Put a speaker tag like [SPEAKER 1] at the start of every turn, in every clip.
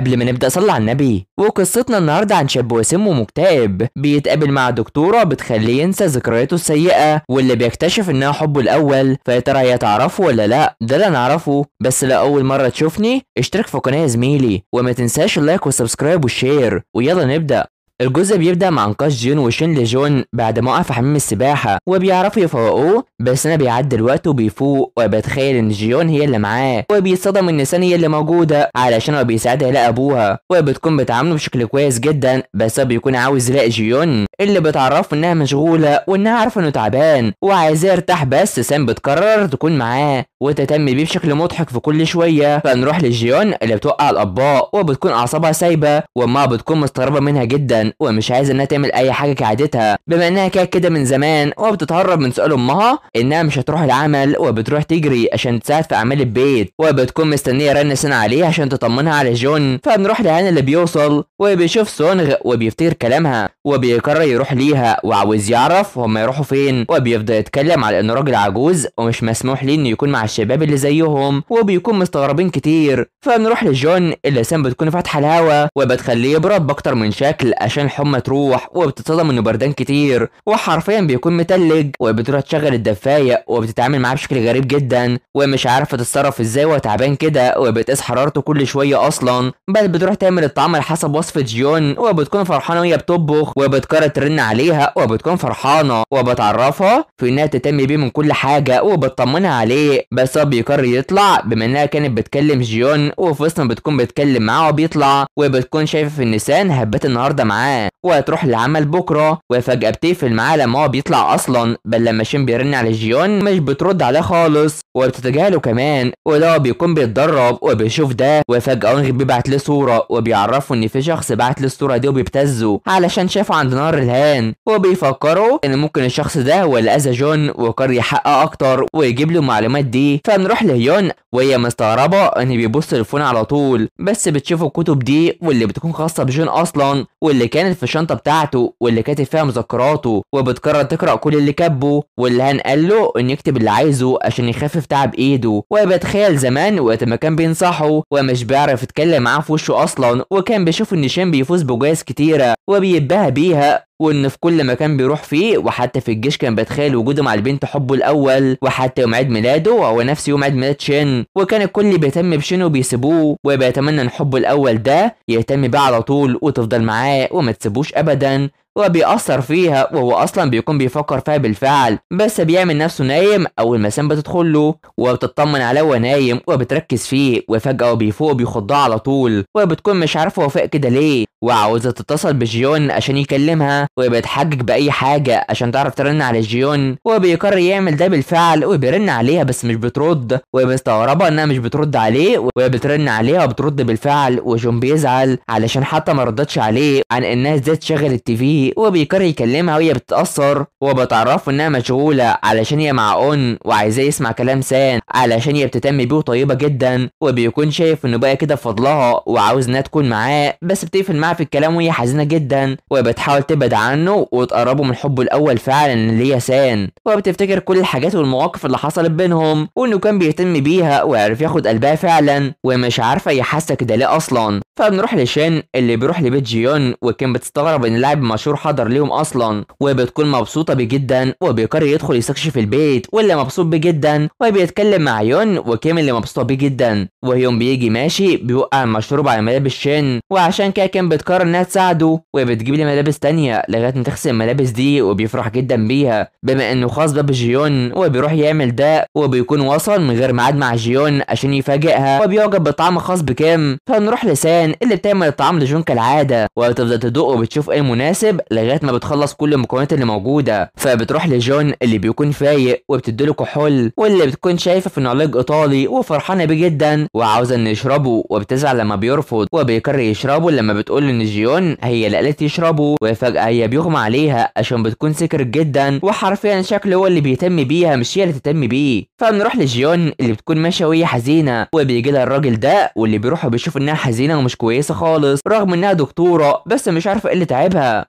[SPEAKER 1] قبل ما نبدأ صلي على النبي وقصتنا النهاردة عن شاب وسم ومكتئب بيتقابل مع دكتورة بتخليه ينسى ذكرياته السيئة واللي بيكتشف انها حبه الأول فيا ترى هي تعرفه ولا لا ده اللي أنا أعرفه بس لو أول مرة تشوفني اشترك في القناة يا زميلي وما تنساش اللايك والسبسكرايب والشير ويلا نبدأ الجزء بيبدأ مع نقاش جون وشين لجون بعد ما وقع في حمام السباحة وبيعرفوا يفوقوه بس انا بيعدي الوقت وبيفوق وبتخيل ان جيون هي اللي معاه وبيتصدم ان سان هي اللي موجوده علشان هو بيساعدها يلاقي ابوها وبتكون بتعامله بشكل كويس جدا بس هو بيكون عاوز يلاقي جيون اللي بتعرفه انها مشغوله وانها عارفه انه تعبان وعايزاه يرتاح بس سان بتقرر تكون معاه وتهتم بيه بشكل مضحك في كل شويه فنروح لجيون اللي بتوقع الاطباق وبتكون اعصابها سايبه وامها بتكون مستغربه منها جدا ومش عايزه انها تعمل اي حاجه كعادتها بما انها كده من زمان وبتتهرب من سؤال امها انها مش هتروح العمل وبتروح تجري عشان تساعد في اعمال البيت وبتكون مستنيه رن سنة عليها عشان تطمنها على جون فبنروح لهان اللي بيوصل وبيشوف سونغ وبيفتكر كلامها وبيقرر يروح ليها وعاوز يعرف هما يروحوا فين وبيفضل يتكلم على انه راجل عجوز ومش مسموح ليه انه يكون مع الشباب اللي زيهم وبيكون مستغربين كتير فبنروح لجون اللي سام بتكون فاتحه الهوا وبتخليه يبرد باكتر من شكل عشان الحمى تروح وبتتصدم انه بردان كتير وحرفيا بيكون متلج وبتروح تشغل الدفاع فايق وبتتعامل معاه بشكل غريب جدا ومش عارفه تتصرف ازاي وتعبان كده وبتقيس حرارته كل شويه اصلا بل بتروح تعمل الطعام على حسب وصفه جيون وبتكون فرحانه وهي بتطبخ وبتقرر ترن عليها وبتكون فرحانه وبتعرفها في انها تهتم بيه من كل حاجه وبتطمنها عليه بس هو بيقرر يطلع بما انها كانت بتكلم جيون وفي وسط ما بتكون بتكلم معاه وبيطلع وبتكون شايفه في النسان هبات النهارده معاه وهتروح العمل بكره وفجاه بتقفل معاه لما هو بيطلع اصلا بل لما شين بيرن على جيون مش بترد عليه خالص وبتتجاهله كمان وده بيكون بيتدرب وبيشوف ده وفجأة أنغ بيبعت له صورة وبيعرفه إن في شخص بعت له الصورة دي وبيبتزه علشان شافه عند نار الهان وبيفكروا إن ممكن الشخص ده هو اللي أذى جون وقرر يحقق أكتر ويجيب له المعلومات دي فنروح لهيون وهي مستغربة إن بيبص الفون على طول بس بتشوف الكتب دي واللي بتكون خاصة بجون أصلا واللي كانت في الشنطة بتاعته واللي كاتب فيها مذكراته وبتقرر تقرأ كل اللي كاتبه واللي هان قال قال له انه يكتب اللي عايزه عشان يخفف تعب ايده وبتخيل زمان وقت ما كان بينصحه ومش بيعرف يتكلم معاه في وشه اصلا وكان بيشوف ان شام بيفوز بجوائز كتيره وبيتباهى بيها وان في كل مكان بيروح فيه وحتى في الجيش كان بيتخيل وجوده مع البنت حبه الاول وحتى يوم عيد ميلاده وهو نفس يوم عيد ميلاد شين وكان الكل بيهتم بشين وبيسيبوه وبيتمنى ان حبه الاول ده يهتم بيه على طول وتفضل معاه وما تسيبوش ابدا وبيأثر فيها وهو أصلا بيكون بيفكر فيها بالفعل بس بيعمل نفسه نايم أول ما سام بتدخل له وبتطمن عليه وهو نايم وبتركز فيه وفجأة بيفوق بيخضها على طول وبتكون مش عارفة هو فاق كده ليه وعاوزة تتصل بجيون عشان يكلمها وبيتحجج باي حاجه عشان تعرف ترن على جيون وبيقرر يعمل ده بالفعل وبيرن عليها بس مش بترد ومستغربه انها مش بترد عليه وبترن عليها وبترد بالفعل وجون بيزعل علشان حتى ما ردتش عليه عن انها ازاي تشغل التي في وبيقرر يكلمها وهي بتتاثر وبتعرفه انها مشغوله علشان هي مع اون وعايزاه يسمع كلام سان علشان هي بتهتم بيه وطيبه جدا وبيكون شايف انه بقى كده فضلها وعاوز انها تكون معاه بس بتقفل معاه في الكلام وهي حزينه جدا وبتحاول تبعد عنه وتقربوا من حبه الاول فعلا سان وبتفتكر كل الحاجات والمواقف اللي حصلت بينهم وانه كان بيهتم بيها وعرف ياخد قلبها فعلا ومش عارفه هي حاسه كده ليه اصلا فبنروح لشان اللي بيروح لبيت جيون وكان بتستغرب ان لاعب مشهور حضر ليهم اصلا وبتكون مبسوطه بيه جدا وبيقرر يدخل يستكشف البيت واللي مبسوط بيه جدا وبيتكلم مع يون وكيم اللي مبسوطه بيه جدا وهيون بيجي ماشي بيوقع المشروب على ملابس شان وعشان كده كان بتقرر انها تساعده وبتجيب لي ملابس تانية لغايه ما تغسل الملابس دي وبيفرح جدا بيها بما انه خاص باب جيون وبيروح يعمل ده وبيكون وصل من غير ميعاد مع جيون عشان يفاجئها وبيعجب بطعم خاص بكام فنروح لسان اللي بتعمل الطعام لجون كالعاده وتفضل تدوق وبتشوف ايه مناسب لغايه ما بتخلص كل المكونات اللي موجوده فبتروح لجون اللي بيكون فايق وبتديله كحول واللي بتكون شايفه في علاج ايطالي وفرحانه بيه جدا وعاوزه انه يشربه وبتزعل لما بيرفض وبيكرر يشربه لما بتقول ان جيون هي اللي قالت يشربه وفجاه هي بيغمى عليها عشان بتكون سكر جدا وحرفيا شكله هو اللي بيهتم بيها مش هي اللي تهتم بيه فبنروح لجيون اللي بتكون ماشيه وهي حزينه وبيجي لها الراجل ده واللي بيروح وبيشوف انها حزينه ومش كويسه خالص رغم انها دكتوره بس مش عارفه ايه اللي تعبها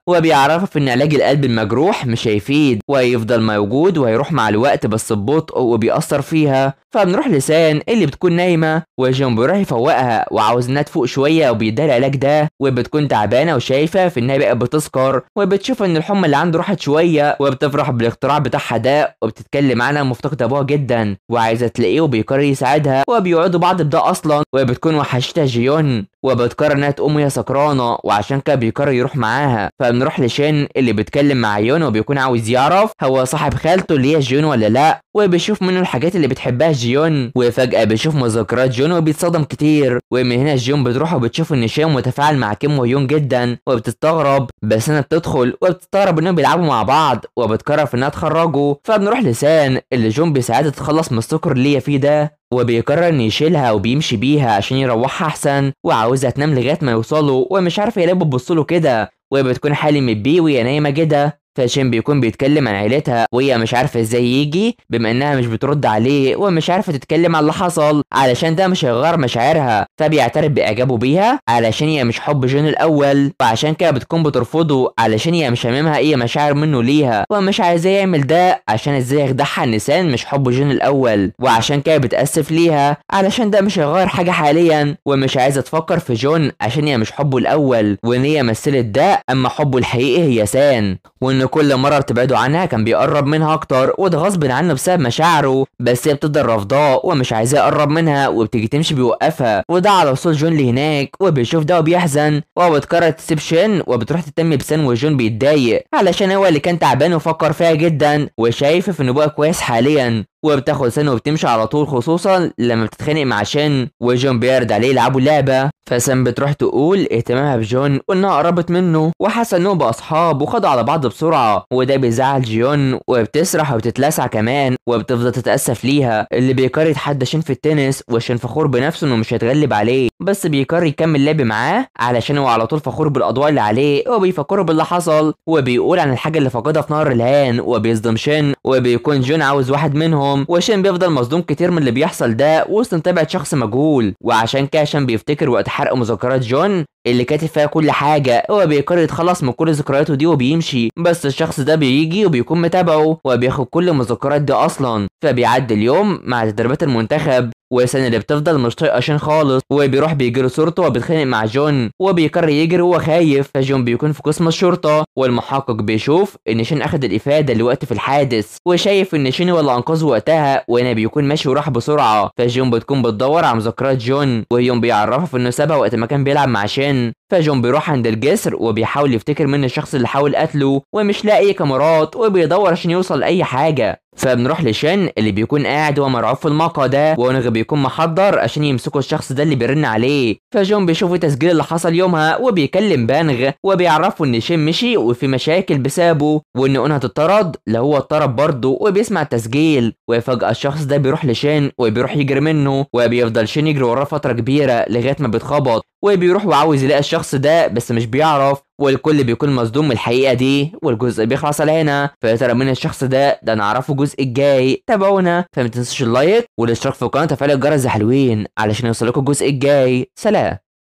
[SPEAKER 1] في ان علاج القلب المجروح مش هيفيد وهيفضل موجود وهيروح مع الوقت بس ببطء وبيأثر فيها فبنروح لسان اللي بتكون نايمه وجون بيروح يفوقها وعاوز انها تفوق شويه وبيديها العلاج ده وبتكون تعبانه وشايفه في انها بقت بتسكر وبتشوف ان الحمى اللي عنده راحت شويه وبتفرح بالاختراع بتاعها ده وبتتكلم عنها مفتقده ابوها جدا وعايزه تلاقيه وبيقرر يساعدها وبيقعدوا بعض بده اصلا وبتكون وحشتها جيون وب بتكرر انها تقوم وهي سكرانه وعشان كده بيقرر يروح معاها فبنروح لشين اللي بيتكلم مع يون وبيكون عاوز يعرف هو صاحب خالته اللي هي جيون ولا لا وبيشوف منه الحاجات اللي بتحبها جيون وفجاه بيشوف مذكرات جيون وبيتصدم كتير ومن هنا جيون بتروح وبتشوف ان شين متفاعل مع كيم ويون جدا وبتستغرب بس انا بتدخل وبتستغرب انهم بيلعبوا مع بعض وبتقرر في انها تخرجه فبنروح لسان اللي جون بيساعدها تتخلص من السكر اللي هي فيه ده وبيقرر انه يشيلها وبيمشي بيها عشان يروحها احسن وعاوزها تنام لغايه ما يوصله ومش عارفه ليه بتبص له كده وهي بتكون حالي بيه وهي نايمه كده فشين بيكون بيتكلم عن عيلتها وهي مش عارفه ازاي يجي بما انها مش بترد عليه ومش عارفه تتكلم عن اللي حصل علشان ده مش هيغير مشاعرها فبيعترف باعجابه بيها علشان هي مش حب جون الاول وعشان كده بتكون بترفضه علشان هي مش هاممها اي مشاعر منه ليها ومش عايزاه يعمل ده عشان ازاي يخدعها النسان مش حب جون الاول وعشان كده بتاسف ليها علشان ده مش هيغير حاجه حاليا ومش عايزه تفكر في جون عشان هي مش حبه الاول وان هي مثلت ده اما حبه الحقيقي هي سان وإن كل مرة بتبعده عنها كان بيقرب منها أكتر وده غصب عنه بسبب مشاعره بس هي بتفضل رافضاه ومش عايزاه يقرب منها وبتيجي تمشي بيوقفها وده على وصول جون لهناك وبيشوف ده وبيحزن بتكرر تسيب شين وبتروح تتم بسن وجون بيتضايق علشان هو اللي كان تعبان وفكر فيها جدا وشايف في نبوءة كويس حاليا وبتاخد سنة وبتمشي على طول خصوصا لما بتتخانق مع شان وجون بيرد عليه يلعبوا لعبة فسام بتروح تقول اهتمامها بجون وانها قربت منه وحاسة انهم بأصحاب وخدوا على بعض بسرعة وده بيزعل جيون وبتسرح وبتتلسع كمان وبتفضل تتأسف ليها اللي بيقرر يتحدى شين في التنس وشين فخور بنفسه انه مش هيتغلب عليه بس بيقرر يكمل لعب معاه علشان هو على طول فخور بالاضواء اللي عليه وبيفكره باللي حصل وبيقول عن الحاجة اللي فقدها في نهر الهان وبيصدم شين وبيكون جون عاوز واحد منهم النظام وشين بيفضل مصدوم كتير من اللي بيحصل ده وسط متابعة شخص مجهول وعشان كده شين بيفتكر وقت حرق مذكرات جون اللي كاتب فيها كل حاجة هو بيقرر يتخلص من كل ذكرياته دي وبيمشي بس الشخص ده بيجي وبيكون متابعه وبياخد كل المذكرات دي أصلا فبيعدي اليوم مع تدريبات المنتخب وسان اللي بتفضل مش طايقه شين خالص وبيروح بيجري صورته وبيتخانق مع جون وبيكرر يجري وهو خايف فجون بيكون في قسم الشرطه والمحقق بيشوف ان شين اخذ الافاده لوقت في الحادث وشايف ان شين هو اللي انقذه وقتها وانا بيكون ماشي وراح بسرعه فجون بتكون بتدور على مذكرات جون وهيون بيعرفها في انه سابها وقت ما كان بيلعب مع شين فجون بيروح عند الجسر وبيحاول يفتكر من الشخص اللي حاول قتله ومش لاقي كاميرات وبيدور عشان يوصل لاي حاجه فبنروح لشن اللي بيكون قاعد ومرعوب مرعوب في المقا ده وونغ بيكون محضر عشان يمسكوا الشخص ده اللي بيرن عليه فجون بيشوف التسجيل اللي حصل يومها وبيكلم بانغ وبيعرفه ان شن مشي وفي مشاكل بسببه وان اون هتطرد لو هو اتطرد برضه وبيسمع التسجيل وفجاه الشخص ده بيروح لشن وبيروح يجري منه وبيفضل شن يجري وراه فتره كبيره لغايه ما بيتخبط وبيروح وعاوز يلاقي الشخص ده بس مش بيعرف والكل بيكون مصدوم من الحقيقه دي والجزء بيخلص على هنا فيا ترى مين الشخص ده ده نعرفه الجزء الجاي تابعونا فما تنسوش اللايك والاشتراك في القناه وتفعيل الجرس يا حلوين علشان يوصلكوا الجزء الجاي سلام